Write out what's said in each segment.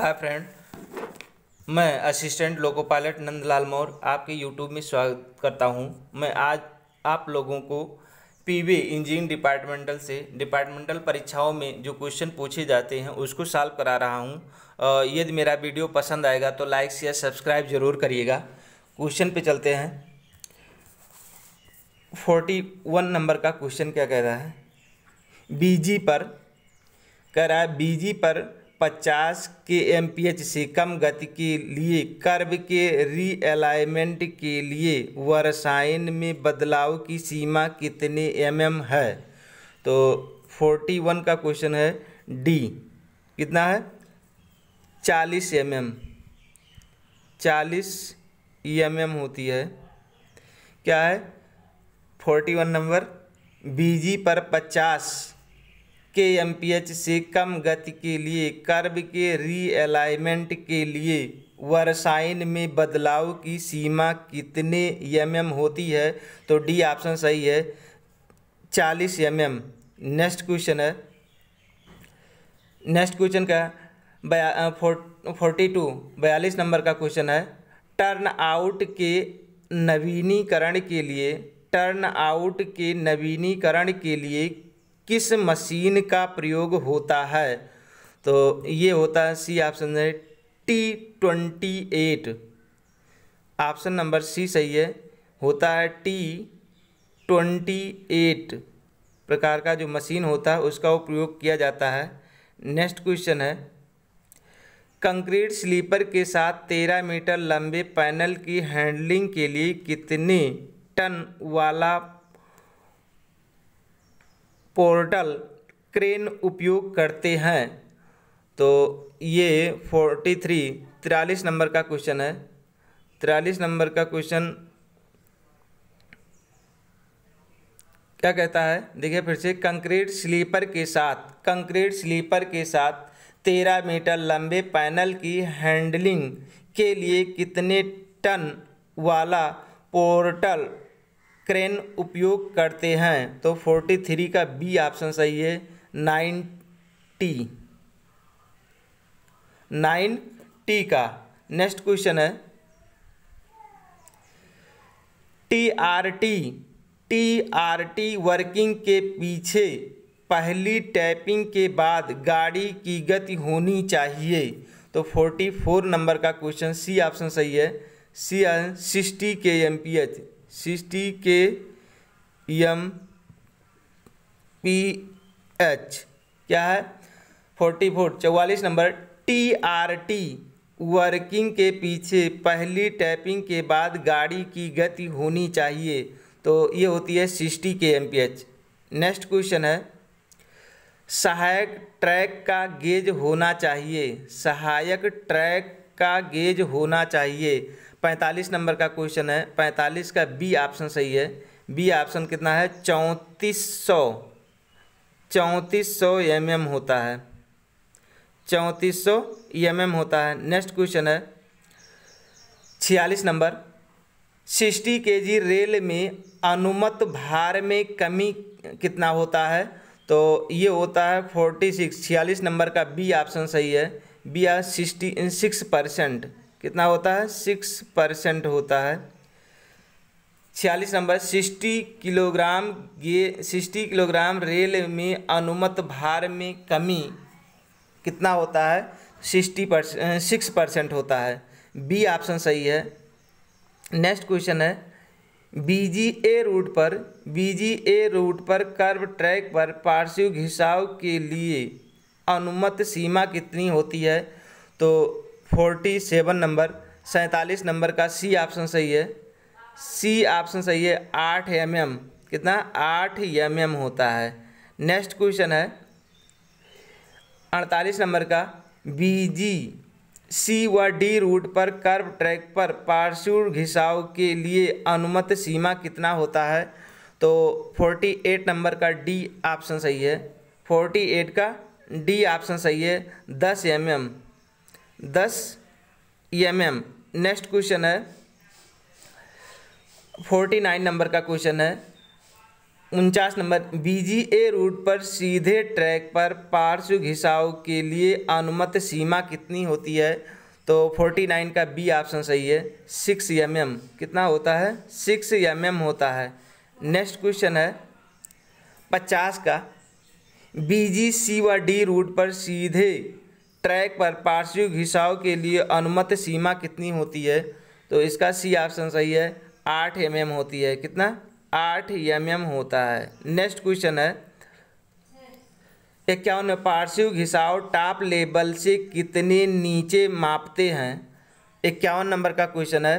हाय friend मैं assistant loco pilot Nandlal Maur आपके YouTube में स्वागत करता हूं मैं आज आप लोगों को पीबी इंजीनियरिंग डिपार्टमेंटल से डिपार्टमेंटल परीक्षाओं में जो क्वेश्चन पूछे जाते हैं उसको सॉल्व करा रहा हूं यदि मेरा वीडियो पसंद आएगा तो लाइक शेयर सब्सक्राइब जरूर करिएगा क्वेश्चन पर चलते हैं फोर्टी वन नंबर का क्वेश्चन क्या कह रहा है बी पर कह रहा है बीजी पर 50 के एम से कम गति के लिए कर्व के रीअलाइनमेंट के लिए वर्साइन में बदलाव की सीमा कितने एम mm है तो 41 का क्वेश्चन है डी कितना है 40 एम mm, 40 एम mm होती है क्या है 41 नंबर बीजी पर 50 के एम से कम गति के लिए कर्व के रीअलाइनमेंट के लिए वर्साइन में बदलाव की सीमा कितने एम mm होती है तो डी ऑप्शन सही है चालीस एम एम नेक्स्ट क्वेश्चन है नेक्स्ट क्वेश्चन का फोर्टी टू बयालीस नंबर का क्वेश्चन है टर्न आउट के नवीनीकरण के लिए टर्न आउट के नवीनीकरण के लिए किस मशीन का प्रयोग होता है तो ये होता है सी ऑप्शन है T twenty eight option number C सही है होता है टी ट्वेंटी एट प्रकार का जो मशीन होता है उसका उपयोग किया जाता है नेक्स्ट क्वेश्चन है कंक्रीट स्लीपर के साथ तेरह मीटर लंबे पैनल की हैंडलिंग के लिए कितने टन वाला पोर्टल क्रेन उपयोग करते हैं तो ये फोर्टी थ्री तिरालीस नंबर का क्वेश्चन है तिरालीस नंबर का क्वेश्चन क्या कहता है देखिए फिर से कंक्रीट स्लीपर के साथ कंक्रीट स्लीपर के साथ तेरह मीटर लंबे पैनल की हैंडलिंग के लिए कितने टन वाला पोर्टल क्रेन उपयोग करते हैं तो फोर्टी थ्री का बी ऑप्शन सही है नाइन टी नाइन टी का नेक्स्ट क्वेश्चन है T R T T R T working के पीछे पहली टैपिंग के बाद गाड़ी की गति होनी चाहिए तो फोर्टी फोर नंबर का क्वेश्चन सी ऑप्शन सही है C sixty K M P H sixty K M P H क्या है फोर्टी फोर चौवालीस number T R T working के पीछे पहली टैपिंग के बाद गाड़ी की गति होनी चाहिए तो ये होती है sixty K M P H next question है सहायक ट्रैक का गेज होना चाहिए सहायक ट्रैक का गेज होना चाहिए पैंतालीस नंबर का क्वेश्चन है पैंतालीस का बी ऑप्शन सही है बी ऑप्शन कितना है चौंतीस सौ चौंतीस सौ एम एम होता है चौंतीस सौ एम एम होता है नेक्स्ट क्वेश्चन है छियालीस नंबर सिक्सटी के जी रेल में अनुमत भार में कमी कितना होता है तो ये होता है फोर्टी सिक्स छियालीस नंबर का बी ऑप्शन सही है B R sixty six percent कितना होता है सिक्स परसेंट होता है छियालीस नंबर सिक्सटी किलोग्राम गे सिक्सटी किलोग्राम रेल में अनुमत भार में कमी कितना होता है सिक्सटी परसेंट सिक्स परसेंट होता है बी ऑप्शन सही है नेक्स्ट क्वेश्चन है बीजीए रूट पर बीजीए रूट पर कर्व ट्रैक पर पार्श्व घिसाव के लिए अनुमत सीमा कितनी होती है तो फोर्टी सेवन नंबर सैंतालीस नंबर का सी ऑप्शन सही है सी ऑप्शन सही है आठ एम एम कितना आठ एम एम होता है नेक्स्ट क्वेश्चन है अड़तालीस नंबर का बी जी सी व डी रूट पर कर्व ट्रैक पर पार्श्व घिसाव के लिए अनुमत सीमा कितना होता है तो फोर्टी एट नंबर का डी ऑप्शन सही है फोर्टी एट का डी ऑप्शन सही है दस एम एम दस एम एम नेक्स्ट क्वेश्चन है फोर्टी नाइन नंबर का क्वेश्चन है उनचास नंबर बीजीए रूट पर सीधे ट्रैक पर पार्श्व घिसाव के लिए अनुमत सीमा कितनी होती है तो फोर्टी नाइन का बी ऑप्शन सही है सिक्स एम एम कितना होता है सिक्स एम एम होता है नेक्स्ट क्वेश्चन है पचास का बी जी सी व डी रूट पर सीधे ट्रैक पर पार्श्व घिसाव के लिए अनुमत सीमा कितनी होती है तो इसका सी ऑप्शन सही है आठ एम mm होती है कितना आठ एम mm होता है नेक्स्ट क्वेश्चन है इक्यावन पार्श्व घिसाव टॉप लेवल से कितने नीचे मापते हैं इक्यावन नंबर का क्वेश्चन है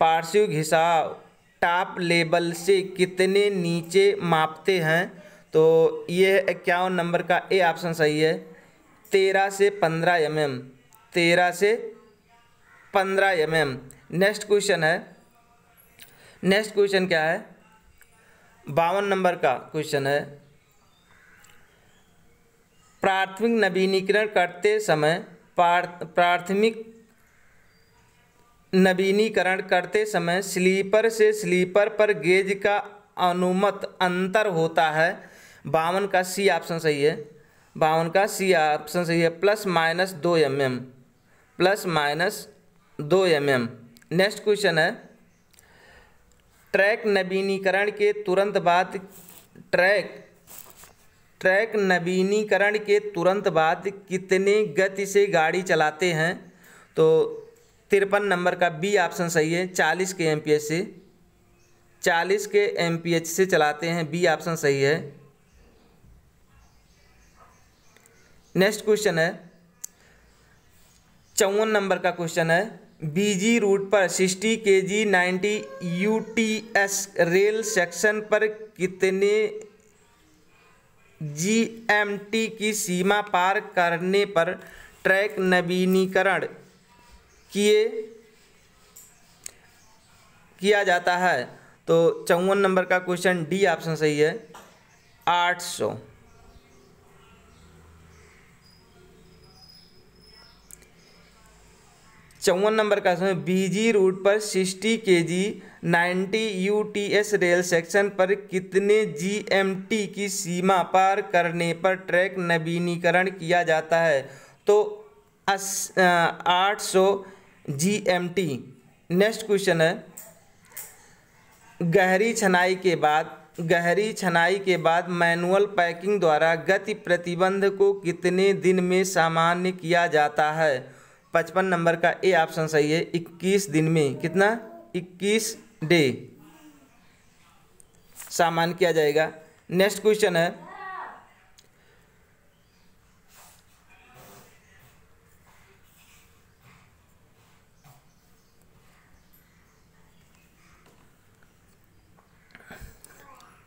पार्श्व घिसाव टॉप लेवल से कितने नीचे मापते हैं तो ये इक्यावन नंबर का ए ऑप्शन सही है तेरह से पंद्रह एम एम तेरह से पंद्रह एम एम नेक्स्ट क्वेश्चन है नेक्स्ट क्वेश्चन क्या है बावन नंबर का क्वेश्चन है प्राथमिक नवीनीकरण करते समय प्राथमिक नवीनीकरण करते समय स्लीपर से स्लीपर पर गेज का अनुमत अंतर होता है बावन का सी ऑप्शन सही है बावन का सी ऑप्शन सही है प्लस माइनस दो एम एम प्लस माइनस दो एम एम नेक्स्ट क्वेश्चन है ट्रैक नवीनीकरण के तुरंत बाद ट्रैक ट्रैक नवीनीकरण के तुरंत बाद कितने गति से गाड़ी चलाते हैं तो तिरपन नंबर का बी ऑप्शन सही है चालीस के एम से चालीस के एम से चलाते हैं बी ऑप्शन सही है नेक्स्ट क्वेश्चन है चौवन नंबर का क्वेश्चन है बीजी रूट पर sixty K G ninety U T S rail section पर कितने जी एम टी की सीमा पार करने पर ट्रैक नवीनीकरण किए किया जाता है तो चौवन नंबर का क्वेश्चन डी ऑप्शन सही है आठ सौ चौवन नंबर का इसमें बीजी रूट पर sixty K G ninety U T S rail section पर कितने जी एम टी की सीमा पार करने पर ट्रैक नवीनीकरण किया जाता है तो आठ सौ G M T next question है गहरी छनाई के बाद गहरी छनाई के बाद मैनुअल पैकिंग द्वारा गति प्रतिबंध को कितने दिन में सामान्य किया जाता है पचपन नंबर का ए ऑप्शन सही है इक्कीस दिन में कितना इक्कीस डे सामान किया जाएगा नेक्स्ट क्वेश्चन है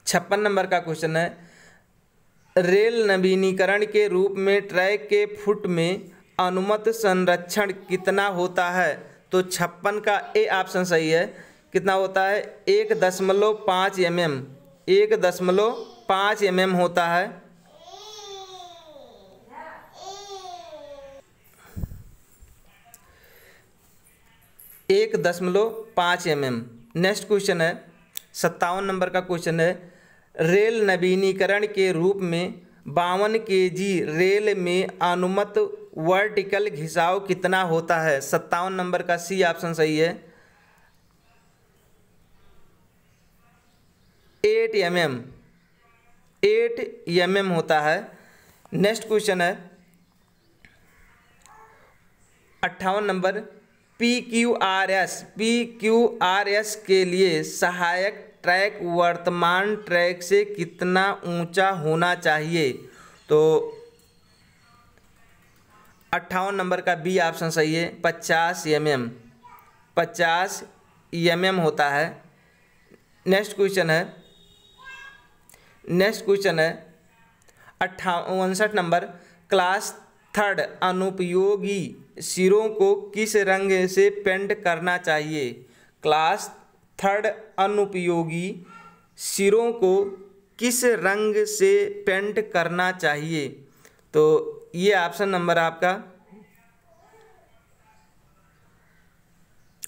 छप्पन नंबर का क्वेश्चन है रेल नवीनीकरण के रूप में ट्रैक के फुट में अनुमत संरक्षण कितना होता है तो छप्पन का ए ऑप्शन सही है कितना होता है एक दशमलव पाँच एम एम एक दशमलव पाँच एम एम होता है एक दशमलव पाँच एम एम नेक्स्ट क्वेश्चन है सत्तावन नंबर का क्वेश्चन है रेल नवीनीकरण के रूप में बावन के जी रेल में अनुमत वर्टिकल घिसाव कितना होता है सत्तावन नंबर का सी ऑप्शन सही है eight M M eight M M होता है नेक्स्ट क्वेश्चन है अट्ठावन number P Q R S P Q R S के लिए सहायक ट्रैक वर्तमान ट्रैक से कितना ऊंचा होना चाहिए तो अट्ठावन नंबर का बी ऑप्शन सही है पचास एम एम पचास एम एम होता है नेक्स्ट क्वेश्चन है नेक्स्ट क्वेश्चन है अट्ठा उनसठ नंबर क्लास थर्ड अनुपयोगी सिरों को किस रंग से पेंट करना चाहिए क्लास थर्ड अनुपयोगी सिरों को किस रंग से पेंट करना चाहिए तो ये ऑप्शन नंबर आपका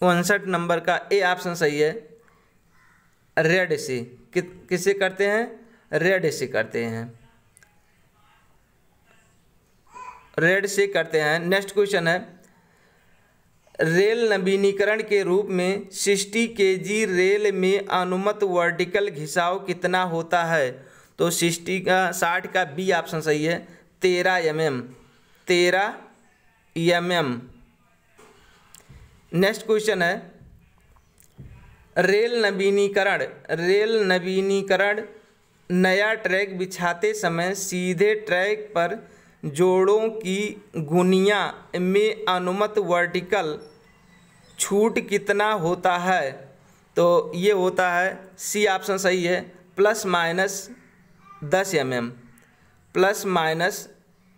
उनसठ नंबर का ए ऑप्शन सही है रेड सी कि, किसे करते हैं रेड सी करते हैं रेड सी करते हैं नेक्स्ट क्वेश्चन है रेल नवीनीकरण के रूप में सिक्सटी के जी रेल में अनुमत वर्टिकल घिसाव कितना होता है तो सिक्सटी का साठ का बी ऑप्शन सही है तेरह एम एम तेरह एम एम नेक्स्ट क्वेश्चन है रेल नवीनीकरण रेल नवीनीकरण नया ट्रैक बिछाते समय सीधे ट्रैक पर जोड़ों की गुनिया में अनुमत वर्टिकल छूट कितना होता है तो ये होता है सी ऑप्शन सही है प्लस माइनस दस एम एम प्लस माइनस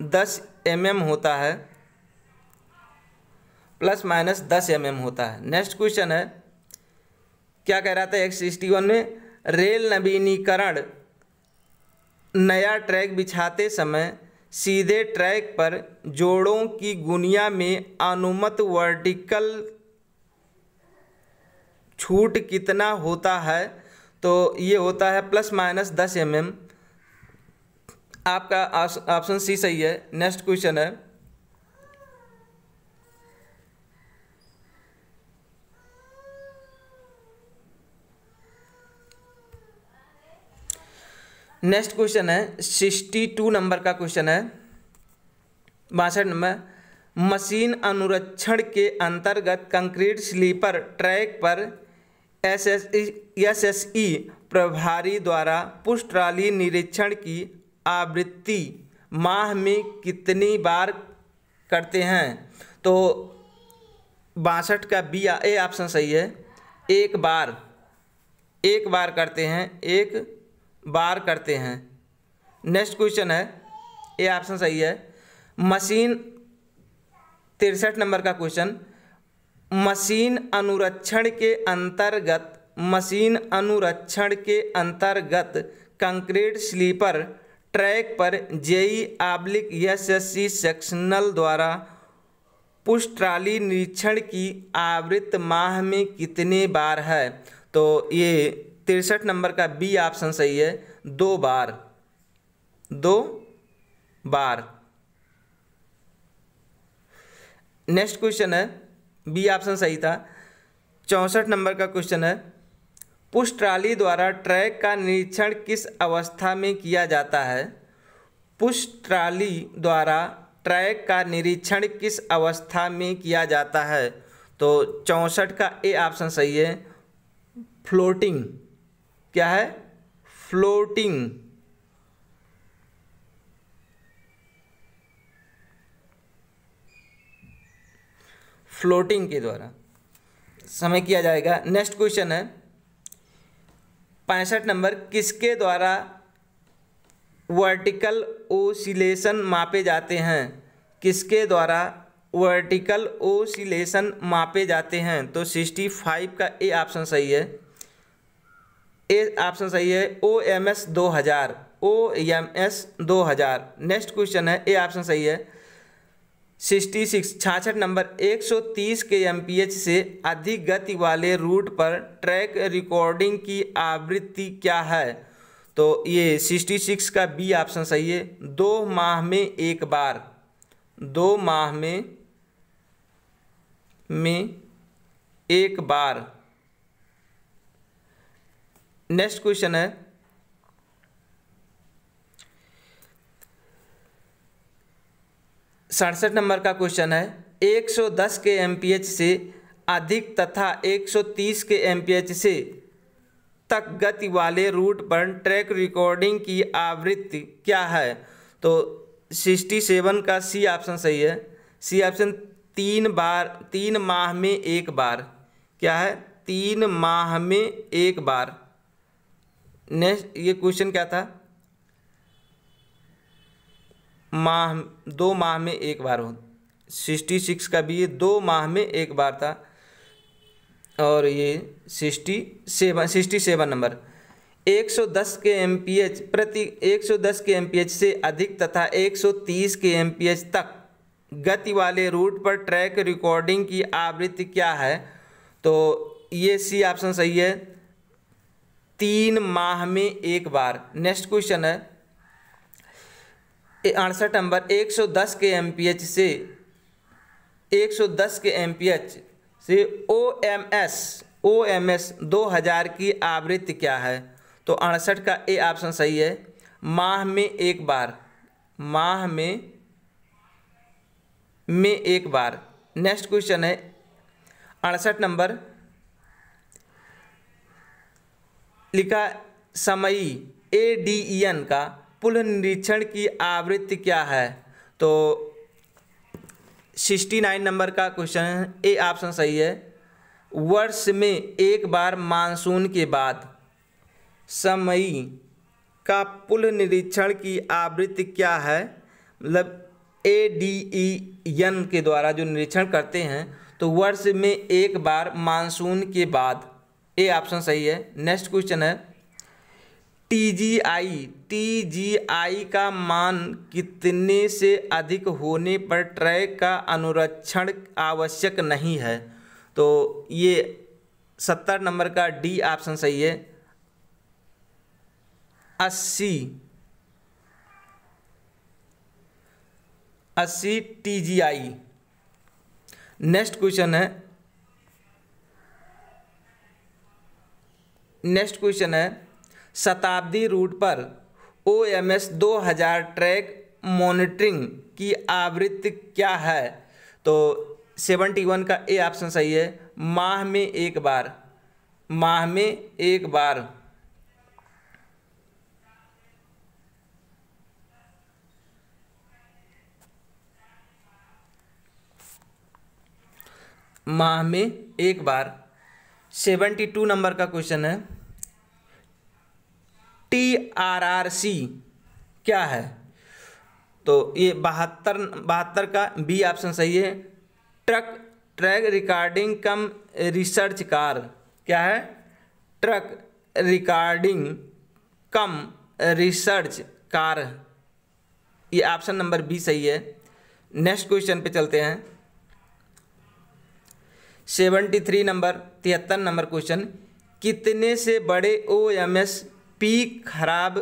दस एम mm होता है प्लस माइनस दस एम mm होता है नेक्स्ट क्वेश्चन है क्या कह रहा था एक सिक्सटी वन में रेल नवीनीकरण नया ट्रैक बिछाते समय सीधे ट्रैक पर जोड़ों की गुनिया में अनुमत वर्टिकल छूट कितना होता है तो ये होता है प्लस माइनस दस एम mm, आपका ऑप्शन सी सही है नेक्स्ट क्वेश्चन है नेक्स्ट क्वेश्चन है सिक्सटी टू नंबर का क्वेश्चन है बासठ नंबर मशीन अनुरक्षण के अंतर्गत कंक्रीट स्लीपर ट्रैक पर एस एस एस ई प्रभारी द्वारा पुष्ट्राली निरीक्षण की आवृत्ति माह में कितनी बार करते हैं तो बासठ का बी ए ऑप्शन सही है एक बार एक बार करते हैं एक बार करते हैं नेक्स्ट क्वेश्चन है ए ऑप्शन सही है मशीन तिरसठ नंबर का क्वेश्चन मशीन अनुरक्षण के अंतर्गत मशीन अनुरक्षण के अंतर्गत कंक्रीट स्लीपर ट्रैक पर जेई आब्लिक एस एस सी सेक्शनल द्वारा पुष्ट्राली निरीक्षण की आवृत्त माह में कितने बार है तो ये तिरसठ नंबर का बी ऑप्शन सही है दो बार दो बार नेक्स्ट क्वेश्चन है बी ऑप्शन सही था चौंसठ नंबर का क्वेश्चन है पुश ट्राली द्वारा ट्रैक का निरीक्षण किस अवस्था में किया जाता है पुश ट्राली द्वारा ट्रैक का निरीक्षण किस अवस्था में किया जाता है तो चौंसठ का ए ऑप्शन सही है फ्लोटिंग क्या है फ्लोटिंग फ्लोटिंग के द्वारा समय किया जाएगा नेक्स्ट क्वेश्चन है पैंसठ नंबर किसके द्वारा वर्टिकल ओसिलेशन मापे जाते हैं किसके द्वारा वर्टिकल ओसिलेशन मापे जाते हैं तो सिक्सटी फाइव का ए ऑप्शन सही है ए ऑप्शन सही है ओ एम एस दो हज़ार ओ एम एस दो हज़ार नेक्स्ट क्वेश्चन है ए ऑप्शन सही है सिक्सटी सिक्स छाछठ नंबर 130 के एच से अधिक गति वाले रूट पर ट्रैक रिकॉर्डिंग की आवृत्ति क्या है तो ये सिक्सटी सिक्स का बी ऑप्शन सही है दो माह में एक बार दो माह में में एक बार नेक्स्ट क्वेश्चन है सड़सठ नंबर का क्वेश्चन है 110 के एम से अधिक तथा 130 के एम से तक गति वाले रूट पर ट्रैक रिकॉर्डिंग की आवृत्ति क्या है तो सिक्सटी सेवन का सी ऑप्शन सही है सी ऑप्शन तीन बार तीन माह में एक बार क्या है तीन माह में एक बार नेक्स्ट ये क्वेश्चन क्या था माह दो माह में एक बार हो सिक्सटी सिक्स का भी ये दो माह में एक बार था और ये sixty seven sixty seven number 110 K M प्रति 110 के एम से अधिक तथा 130 के एम तक गति वाले रूट पर ट्रैक रिकॉर्डिंग की आवृत्ति क्या है तो ये सी ऑप्शन सही है तीन माह में एक बार नेक्स्ट क्वेश्चन है अड़सठ नंबर 110 के एम से 110 के एम से O M S O M S दो हज़ार की आवृत्ति क्या है तो अड़सठ का ए ऑप्शन सही है माह में एक बार माह में में एक बार नेक्स्ट क्वेश्चन है अड़सठ नंबर लिखा समयी ए डी एन e का पुल निरीक्षण की आवृत्ति क्या है तो सिक्सटी नाइन नंबर का क्वेश्चन है ए ऑप्शन सही है वर्ष में एक बार मानसून के बाद समय का पुल निरीक्षण की आवृत्ति क्या है मतलब ए डी ई एन के द्वारा जो निरीक्षण करते हैं तो वर्ष में एक बार मानसून के बाद ए ऑप्शन सही है नेक्स्ट क्वेश्चन है टी जी आई टी.जी.आई का मान कितने से अधिक होने पर ट्रैक का अनुरक्षण आवश्यक नहीं है तो ये सत्तर नंबर का डी ऑप्शन सही है अस्सी अस्सी T G I next question है नेक्स्ट क्वेश्चन है शताब्दी रूट पर ओ एम एस दो हज़ार ट्रैक मॉनिटरिंग की आवृत्ति क्या है तो सेवेंटी वन का ए ऑप्शन सही है माह में एक बार माह में एक बार माह में एक बार सेवेंटी टू नंबर का क्वेश्चन है टी क्या है तो ये बहत्तर बहत्तर का बी ऑप्शन सही है truck track recording cum research car क्या है truck recording cum research car ये ऑप्शन नंबर बी सही है नेक्स्ट क्वेश्चन पे चलते हैं सेवेंटी थ्री नंबर तिहत्तर नंबर क्वेश्चन कितने से बड़े ओ एम एस पी खराब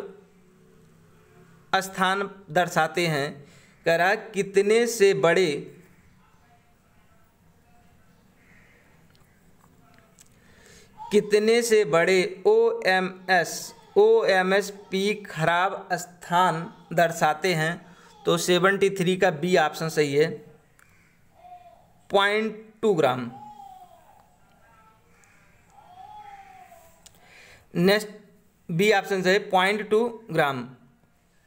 स्थान दर्शाते हैं कह रहा कितने से बड़े कितने से बड़े O M S O M S P खराब स्थान दर्शाते हैं तो सेवेंटी थ्री का बी ऑप्शन सही है point two gram next B option सही point two gram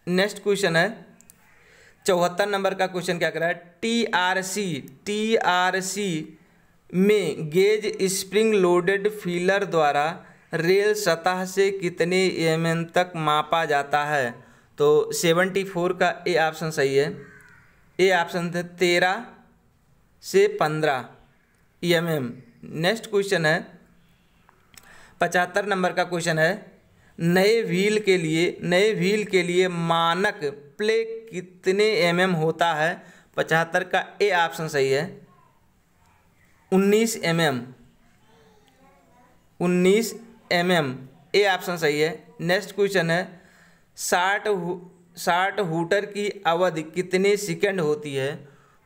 next question है चौहत्तर नंबर का क्वेश्चन क्या कर रहा है T R C T R C में गेज स्प्रिंग लोडेड फीलर द्वारा रेल सतह से कितने एम mm एम तक मापा जाता है तो सेवेंटी फोर का ए ऑप्शन सही है ए ऑप्शन थे तेरह से पंद्रह एम एम नेक्स्ट क्वेश्चन है पचहत्तर नंबर का क्वेश्चन है नए व्हील के लिए नए व्हील के लिए मानक प्ले कितने एम mm होता है पचहत्तर का ए ऑप्शन सही है उन्नीस एम एम उन्नीस एम एम ए ऑप्शन सही है नेक्स्ट क्वेश्चन है साठ साठ हुटर की अवधि कितने सेकंड होती है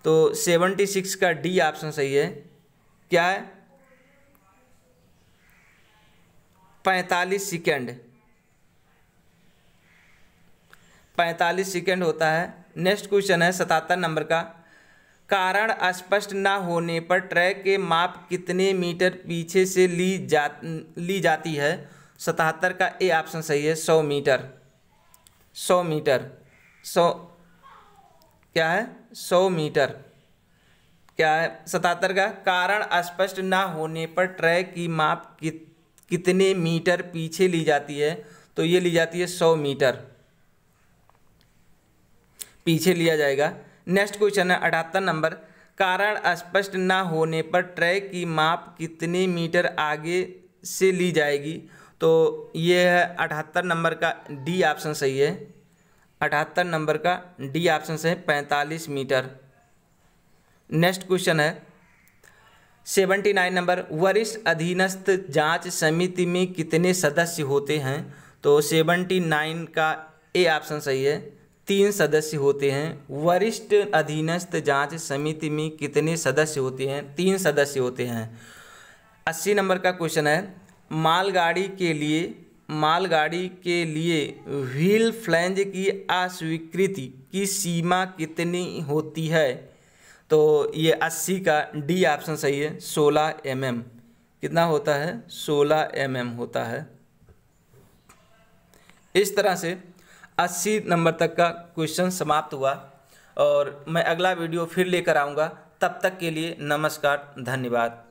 तो सेवेंटी सिक्स का डी ऑप्शन सही है क्या है पैंतालीस सेकंड पैंतालीस सेकेंड होता है नेक्स्ट क्वेश्चन है सतहत्तर नंबर का कारण स्पष्ट ना होने पर ट्रैक के माप कितने मीटर पीछे से ली जा ली जाती है सतहत्तर का ए ऑप्शन सही है सौ मीटर सौ मीटर सौ क्या है सौ मीटर क्या है सतहत्तर का कारण स्पष्ट ना होने पर ट्रैक की माप कि, कितने मीटर पीछे ली जाती है तो ये ली जाती है सौ मीटर पीछे लिया जाएगा नेक्स्ट क्वेश्चन है अठहत्तर नंबर कारण स्पष्ट न होने पर ट्रैक की माप कितने मीटर आगे से ली जाएगी तो ये है अठहत्तर नंबर का डी ऑप्शन सही है अठहत्तर नंबर का डी ऑप्शन सही पैंतालीस मीटर नेक्स्ट क्वेश्चन है सेवेंटी नाइन नंबर वरिष्ठ अधीनस्थ जांच समिति में कितने सदस्य होते हैं तो सेवेंटी नाइन का ए ऑप्शन सही है तीन सदस्य होते हैं वरिष्ठ अधीनस्थ जांच समिति में कितने सदस्य होते हैं तीन सदस्य होते हैं अस्सी नंबर का क्वेश्चन है मालगाड़ी के लिए मालगाड़ी के लिए व्हील फ्लैंज की अस्वीकृति की सीमा कितनी होती है तो ये अस्सी का डी ऑप्शन सही है सोलह एम mm. कितना होता है सोलह एम mm होता है इस तरह से अस्सी नंबर तक का क्वेश्चन समाप्त हुआ और मैं अगला वीडियो फिर लेकर आऊँगा तब तक के लिए नमस्कार धन्यवाद